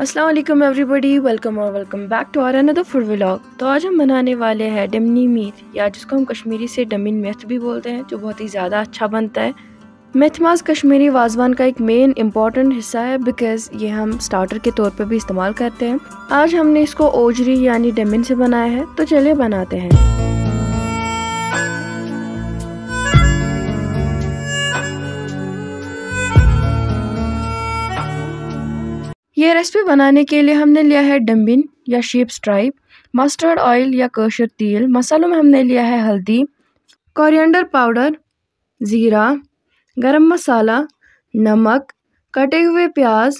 Aslam everybody welcome और welcome back to our another food vlog तो आज हम बनाने वाले हैं डमनी मीथ या जिसको हम कश्मीरी से डमिन मेथ भी बोलते हैं जो बहुत ही ज़्यादा अच्छा बनता है मेथमास कश्मीरी वाजवान का एक मेन इम्पॉर्टेंट हिस्सा है बिकॉज ये हम स्टार्टर के तौर पर भी इस्तेमाल करते हैं आज हमने इसको ओजरी यानी डमिन से बनाया है तो चलिए बनाते हैं यह रेसिपी बनाने के लिए हमने लिया है डम्बिन या शीप स्ट्राइप मस्टर्ड ऑयल या कशर तेल मसालों में हमने लिया है हल्दी कोरिएंडर पाउडर ज़ीरा गरम मसाला नमक कटे हुए प्याज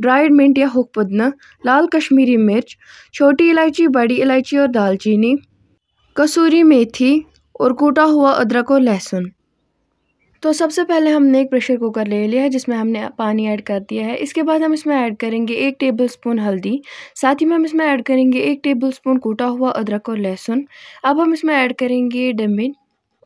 ड्राइड मिंट या हुक पुदना लाल कश्मीरी मिर्च छोटी इलायची बड़ी इलायची और दालचीनी कसूरी मेथी और कूटा हुआ अदरक और लहसुन तो सबसे पहले हमने एक प्रेशर कुकर ले लिया है जिसमें हमने पानी ऐड कर दिया है इसके बाद हम इसमें ऐड करेंगे एक टेबल स्पून हल्दी साथ ही में हम इसमें ऐड करेंगे एक टेबल स्पून कूटा हुआ अदरक और लहसुन अब हम इसमें ऐड करेंगे डमिन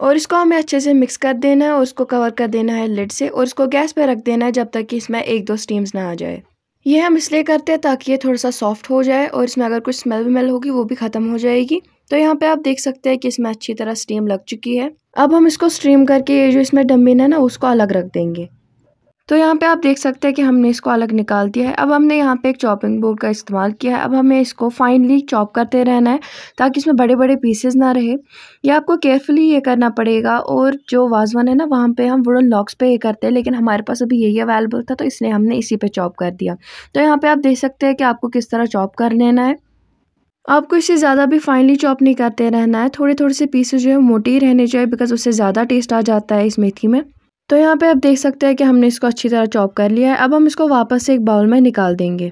और इसको हमें अच्छे से मिक्स कर देना है और उसको कवर कर देना है लिड से और इसको गैस पर रख देना है जब तक कि इसमें एक दो स्टीम्स ना आ जाए ये हम इसलिए करते हैं ताकि ये थोड़ा सा सॉफ्ट हो जाए और इसमें अगर कुछ स्मेल वमेल होगी वो भी ख़त्म हो जाएगी तो यहाँ पे आप देख सकते हैं कि इसमें अच्छी तरह स्टीम लग चुकी है अब हम इसको स्ट्रीम करके ये जो इसमें डम्बिन है ना उसको अलग रख देंगे तो यहाँ पे आप देख सकते हैं कि हमने इसको अलग निकाल दिया है अब हमने यहाँ पे एक चॉपिंग बोर्ड का इस्तेमाल किया है अब हमें इसको फाइनली चॉप करते रहना है ताकि इसमें बड़े बड़े पीसेस ना रहे ये आपको केयरफुली ये करना पड़ेगा और जो वाजवान है ना वहाँ पे हम वुडन लॉक्स पे ये करते हैं लेकिन हमारे पास अभी यही अवेलेबल था तो इसलिए हमने इसी पर चॉप कर दिया तो यहाँ पर आप देख सकते हैं कि आपको किस तरह चॉप कर लेना है आपको इसे ज़्यादा भी फाइनली चॉप नहीं करते रहना है थोड़े थोड़े से पीसेस जो है मोटे ही रहने चाहिए बिकॉज उससे ज़्यादा टेस्ट आ जाता है इस मेथी में तो यहाँ पे आप देख सकते हैं कि हमने इसको अच्छी तरह चॉप कर लिया है अब हम इसको वापस से एक बाउल में निकाल देंगे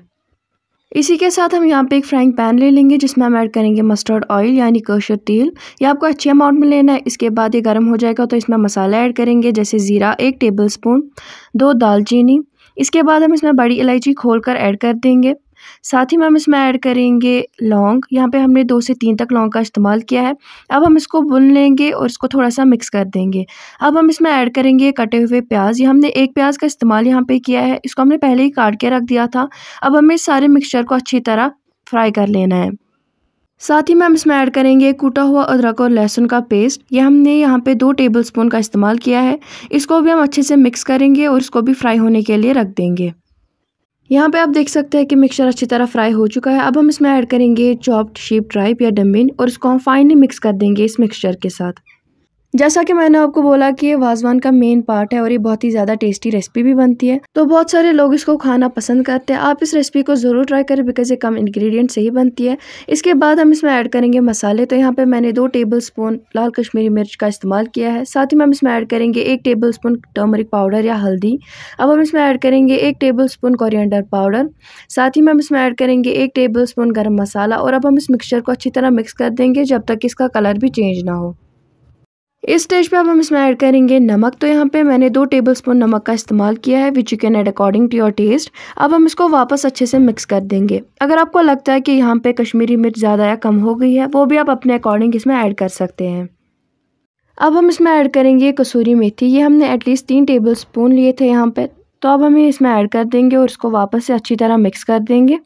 इसी के साथ हम यहाँ पे एक फ्राइंग पैन ले लेंगे जिसमें हम ऐड करेंगे मस्टर्ड ऑयल यानी कर्शर तेल ये आपको अच्छे अमाउंट में लेना है इसके बाद ये गर्म हो जाएगा तो इसमें मसाला ऐड करेंगे जैसे ज़ीरा एक टेबल स्पून दो दालचीनी इसके बाद हम इसमें बड़ी इलायची खोल कर ऐड कर देंगे साथ ही मैम इसमें ऐड करेंगे लौंग यहाँ पे हमने दो से तीन तक लौंग का इस्तेमाल किया है अब हम इसको बुन लेंगे और इसको थोड़ा सा मिक्स कर देंगे अब हम इसमें ऐड करेंगे कटे हुए प्याज ये हमने एक प्याज का इस्तेमाल यहाँ पे किया है इसको हमने पहले ही काट के रख दिया था अब हमें सारे मिक्सचर को अच्छी तरह फ्राई कर लेना है साथ ही मैम इसमें ऐड करेंगे कूटा हुआ अदरक और लहसुन का पेस्ट ये हमने यहाँ पे दो टेबल स्पून का इस्तेमाल किया है इसको भी हम अच्छे से मिक्स करेंगे और इसको भी फ्राई होने के लिए रख देंगे यहाँ पे आप देख सकते हैं कि मिक्सचर अच्छी तरह फ्राई हो चुका है अब हम इसमें ऐड करेंगे चॉप्ड शीप ड्राइप या डम्बिन और इसको हम फाइनली मिक्स कर देंगे इस मिक्सचर के साथ जैसा कि मैंने आपको बोला कि ये वाजवान का मेन पार्ट है और ये बहुत ही ज़्यादा टेस्टी रेसिपी भी बनती है तो बहुत सारे लोग इसको खाना पसंद करते हैं आप इस रेसिपी को ज़रूर ट्राई करें बिकॉज ये कम इंग्रेडिएंट से ही बनती है इसके बाद हम इसमें ऐड करेंगे मसाले तो यहाँ पे मैंने दो टेबल स्पून लाल कश्मीरी मिर्च का इस्तेमाल किया है साथ ही हम इसमें ऐड करेंगे एक टेबल स्पून टर्मरिक पाउडर या हल्दी अब हम इसमें ऐड करेंगे एक टेबल स्पून कोरिएंडर पाउडर साथ ही हम इसमें ऐड करेंगे एक टेबल स्पून गर्म मसाला और अब हम इस मिक्सचर को अच्छी तरह मिक्स कर देंगे जब तक इसका कलर भी चेंज ना हो इस स्टेज पे अब हम इसमें ऐड करेंगे नमक तो यहाँ पे मैंने दो टेबलस्पून नमक का इस्तेमाल किया है which you can add according to your taste अब हम इसको वापस अच्छे से मिक्स कर देंगे अगर आपको लगता है कि यहाँ पे कश्मीरी मिर्च ज़्यादा या कम हो गई है वो भी आप अपने अकॉर्डिंग इसमें ऐड कर सकते हैं अब हम इसमें ऐड करेंगे कसूरी मेथी ये हमने एटलीस्ट तीन टेबल स्पून लिए थे यहाँ पर तो अब हम इसमें ऐड कर देंगे और इसको वापस से अच्छी तरह मिक्स कर देंगे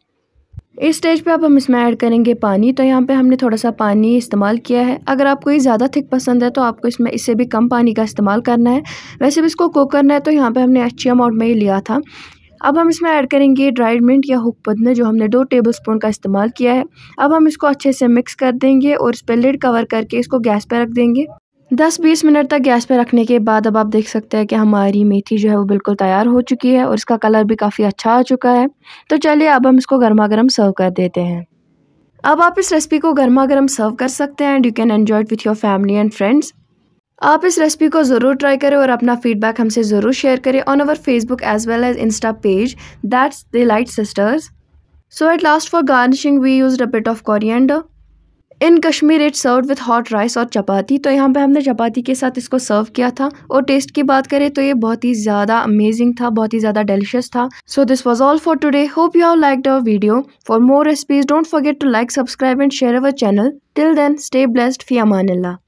इस स्टेज पे अब हम इसमें ऐड करेंगे पानी तो यहाँ पे हमने थोड़ा सा पानी इस्तेमाल किया है अगर आपको ये ज़्यादा थिक पसंद है तो आपको इसमें इससे भी कम पानी का इस्तेमाल करना है वैसे भी इसको कुक करना है तो यहाँ पे हमने अच्छी अमाउंट में ही लिया था अब हम इसमें ऐड करेंगे ड्राइड मिंट या हुक पदने जो हमने दो टेबल स्पून का इस्तेमाल किया है अब हम इसको अच्छे से मिक्स कर देंगे और इस पर लिड कवर करके इसको गैस पर रख देंगे 10 20 मिनट तक गैस पे रखने के बाद अब आप देख सकते हैं कि हमारी मेथी जो है वो बिल्कुल तैयार हो चुकी है और इसका कलर भी काफ़ी अच्छा आ चुका है तो चलिए अब हम इसको गर्मा गर्म सर्व कर देते हैं अब आप इस रेसिपी को गर्मा गर्म सर्व कर सकते हैं and you can enjoy with your family and friends आप इस रेसिपी को ज़रूर ट्राई करें और अपना फीडबैक हमसे ज़रूर शेयर करें on our Facebook as well as insta page that's the light sisters so at last for garnishing we use a bit of coriander in Kashmir it serve with hot rice और चपाती तो यहाँ पे हमने चपाती के साथ इसको सर्व किया था और टेस्ट की बात करें तो ये बहुत ही ज़्यादा अमेजिंग था बहुत ही ज़्यादा डेलिशियस था so this was all for today hope you have like our video for more recipes don't forget to like subscribe and share our channel till then stay blessed फी अमान